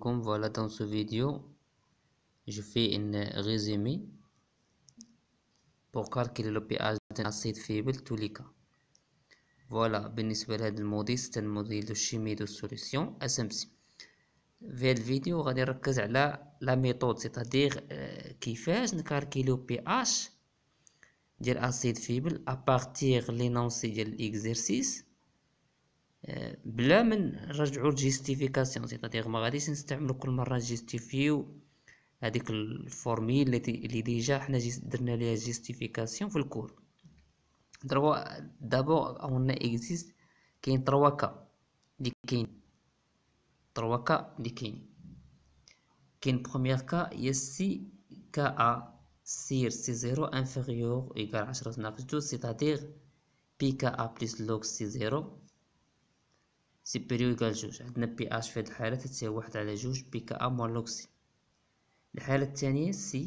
comme voilà dans ce vidéo je fais un résumé pour calculer le pH d'un acide faible tous les cas voilà ben c'est un modèle de chimie de solution SMC vers cette vidéo on va dire la la méthode c'est à dire euh, qui fait de calculer le pH d'un acide faible à partir de l'énoncé de l'exercice بلا من نرجعو لجيستيفيكاسيون سيتادير ما غاديش نستعملو كل مره جيستيفيو هذيك الفورميل اللي ديجا حنا درنا ليها جيستيفيكاسيون في الكور دروا دابور اون اكزيست كاين تروا كا اللي كاين تروا كا اللي كاين كاين بروميير كا هي سي كا ا سير سي زيرو انفيريور ايكال عشرة ناقص جوج سيتادير بي كا ا بلس لوغ سي زيرو سي بيريوغال جوج عندنا بي اش في هاد الحالة تساوي واحد على جوج بي كا ا مور لوكسي الحالة الثانية سي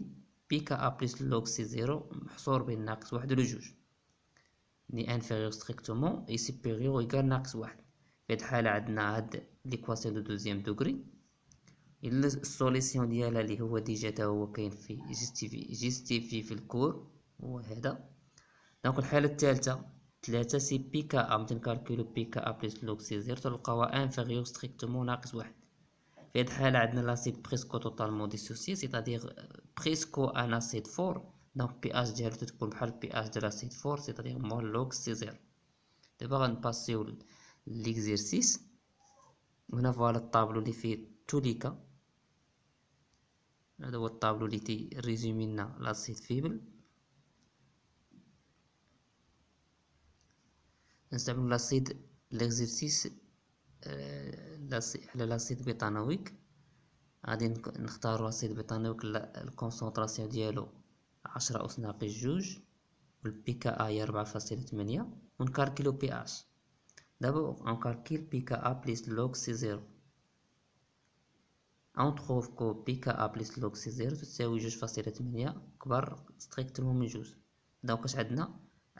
بي كا ا بليس لوكسي زيرو محصور بين ناقص واحد و جوج لي انفيريو ستريكتومون اي بيريو ايكال ناقص واحد في هاد الحالة عندنا هاد ليكواسيون دو دوزيام دوغري إلا السوليسيون ديالها اللي هو ديجا تا هو كاين في جيستيفي جيستيفي في الكور هو هذا دونك الحالة الثالثة تلاتة سي بي كا أمتن كالكولو بي كا أ بليس لوك سي زيرو تلقاوها انفيغيور ستريكتومون ناقص واحد في هاد الحالة عندنا لاسيد بريسكو توتالمون ديسوسي سيتادير euh, بريسكو أن أسيد فور دونك بي اش ديالو تتكون بحال بي اش ديال أسيد فور سيتادير مول لوك سي زيرو دابا غنباسيو ليكزيرسيس هنا فوالا الطابلو اللي فيه توليكا هذا هو الطابلو اللي تي ريزومي لنا لاسيد فيبل نستعمل لاسيد ليكزيرسيس آه، على لاسيد بيتانويك غادي نختارو لاسيد بيتانويك الكونسونطراسيون ديالو عشرة أس ناقص جوج والبي كا هي ربعة فاصلة تمنية ونكالكيلو بي اش دابا نكالكيل بي كا ا بليس لوك سي زيرو اون تخوف كو بي كا ا بليس لوك سي زيرو تساوي جوج فاصلة تمنية كبر ستريكتومون من جوج دونك اش عندنا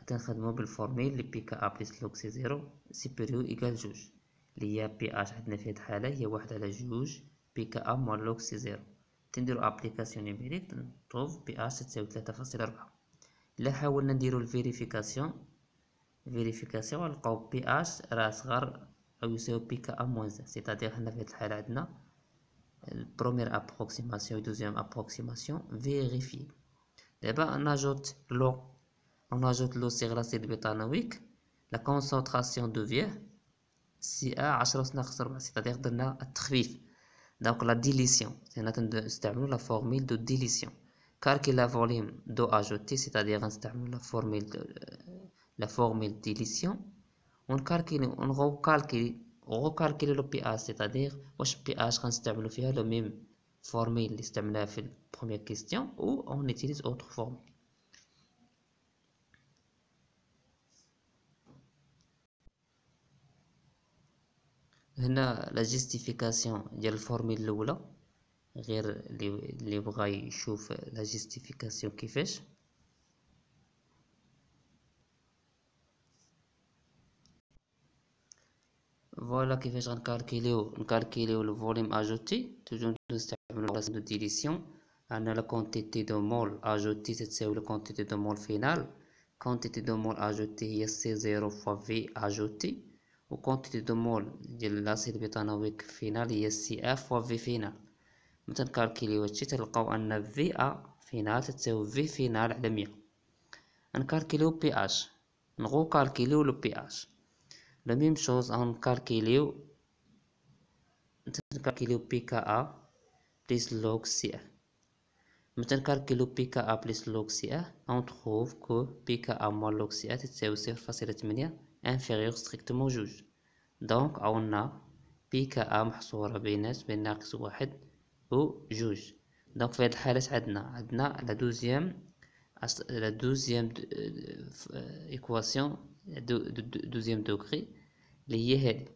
كنخدمو بالفورميل بي كا ا بليس لوكسي زيرو سيبيريو ايكال جوج لي هي بي اش عندنا في هاد الحالة هي واحد على جوج بي كا ا موان لوكسي زيرو تنديرو ابليكاسيون نيميريك نطوف بي اش تساوي تلاتة فاصل ربعة إلا حاولنا نديرو الفيريفيكاسيون فيريفيكاسيون غنلقاو بي اش راه صغر او يساوي بي كا ا موان زيرو سيتادير حنا في هاد الحالة عندنا البروميير ابروكسيماسيون دوزيام ابروكسيماسيون فيريفي دابا ناجوت لو on ajoute l'ossir l'acide bétanoïque, la concentration devient CA c'est-à-dire de la trifle. Donc la dilution, c'est à dire la formule de dilution. Car que la volume d'eau ajoutée, c'est-à-dire la formule de euh, la formule dilution, on calcule, on recalcule, le pH, c'est-à-dire le pH On utilise le même formule اللي استعملها la première question ou on utilise autre formule. La justification de la formule. Regardez les bras et la justification qui fait. Voilà qui fait. On calcule le volume ajouté. Toujours une deuxième relation de délition. On a la quantité de mol ajouté. C'est la quantité de mol final. Quantité de mol ajouté. C'est 0 fois V ajouté. و وكونتيتي دو مول ديال الاسيد بيتانويك فينال هي سي اف و في فينال مثلا نكالكيليو هادشي تلقاو ان في ا فينال تساوي في فينال على مية نكالكيليو بي اش نغو كالكيليو لو بي اش لو ميم شوز غنكالكيليو نكالكيليو نكالكيليو بي كا ا بليس لوغ سي اف Maintenant, calculons pika pKa plus l'oxyde, On trouve que pKa a moins l'oxyde c'est aussi facile de tenir, inférieure strictement juge. Donc, on a pKa a sur soura bénès, mais ou ahed ou juge. Donc, faire cette adna. on la deuxième, la deuxième euh, euh, équation, la deuxième degré, les yéhèdes.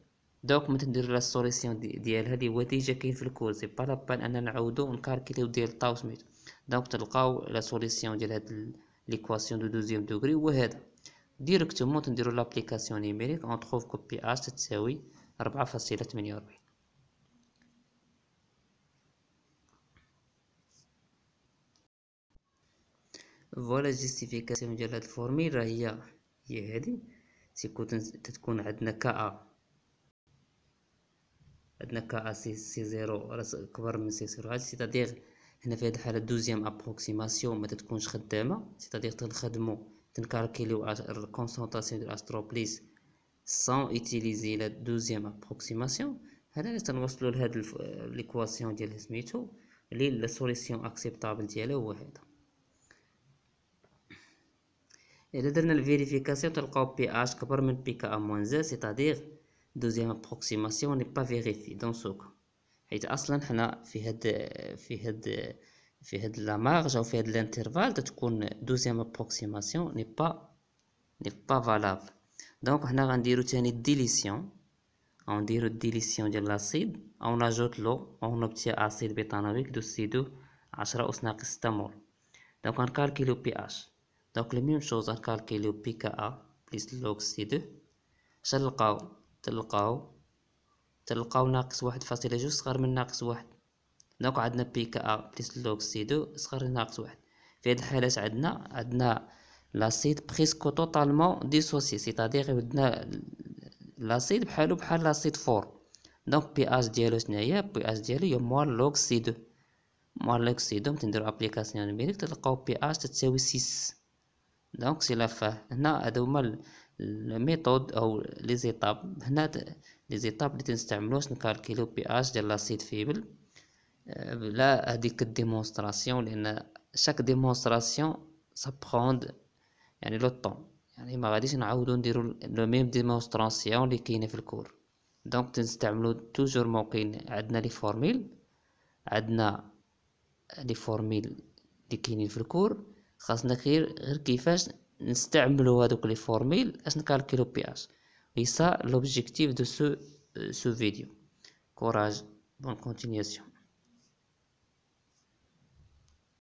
دوك ما ندير لا سوليسيون ديال هادي هو ديجا كاين في الكورسي با لابان انا نعاودو نكاركيليو ديال الطاو سميتو دونك تلقاو لا سوليسيون ديال هاد ليكواسيون دو دوزيام دوغري هو هذا ديريكتومون تنديرو لابليكاسيون نيميريك اون تخوف كوبي اش تساوي ربعة فاصلة تمنية وربعين فوالا جيستيفيكاسيون ديال هاد الفورميل راه هي هي هادي تكون تكون عندنا كا عندنا كا سي سي زيرو كبر من سي زيرو هاد سيتادير هنا في هاد الحالة دوزيام ابروكسيماسيون متتكونش خدامة سيتادير تنخدمو تنكالكيليو الكونسونطاسيون ديال استروبليس سون ايتيليزي لا دوزيام ابروكسيماسيون هنا اللي تنوصلو لهاد ليكواسيون ديال سميتو لي لا سوليسيون اكسبتابل ديالها هو هذا الا درنا الفيريفيكاسيون تلقاو بي اش كبر من بي كا ا موان زيرو سيتادير deuxième approximation n'est pas vérifiée dans ce cas. Et aslan, on a la marge ou fait l'intervalle, la deuxième approximation n'est pas, valable. Donc, on a une dilution. On a une dilution de l'acide. On ajoute l'eau. On obtient acide bétanoïque de C2 à Shraosnakistamol. Donc, on calcule le pH. Donc, la même chose, on calcule le pKa plus log تلقاو تلقاو ناقص واحد فاصلة جوج صغر من ناقص واحد دونك عندنا بي كا بليس لوكسيدو سي دو صغر من ناقص واحد في هاد الحالات عندنا عندنا لاسيد بريسكو توتالمون ديسوسي سيتادير عندنا لاسيد بحالو بحال لاسيد فور دونك بي اش ديالو شناهي بي اش ديالو هي موال لوكسيدو سي دو موال لوغ سي دو ابليكاسيون نميريك تلقاو بي اش تتساوي سيس دونك سي لا هنا هادو هما الميثود او لي زيتاب هنا لي زيتاب اللي تنستعملوش نكالكيلو بي اش ديال لاسيد فيبل بلا هذيك الديمونستراسيون لان شاك ديمونستراسيون سا بروند يعني لو طون يعني ما غاديش نعاودو نديرو لو ميم ديمونستراسيون اللي كاينه في الكور دونك تنستعملو توجور موقين عندنا لي فورميل عندنا لي فورميل اللي كاينين في الكور خاصنا غير غير كيفاش نستعملو هادوك لي فورميل اش نكالكيلو بي اش اي سا لوبجيكتيف دو سو سو فيديو كوراج بون كونتينياسيون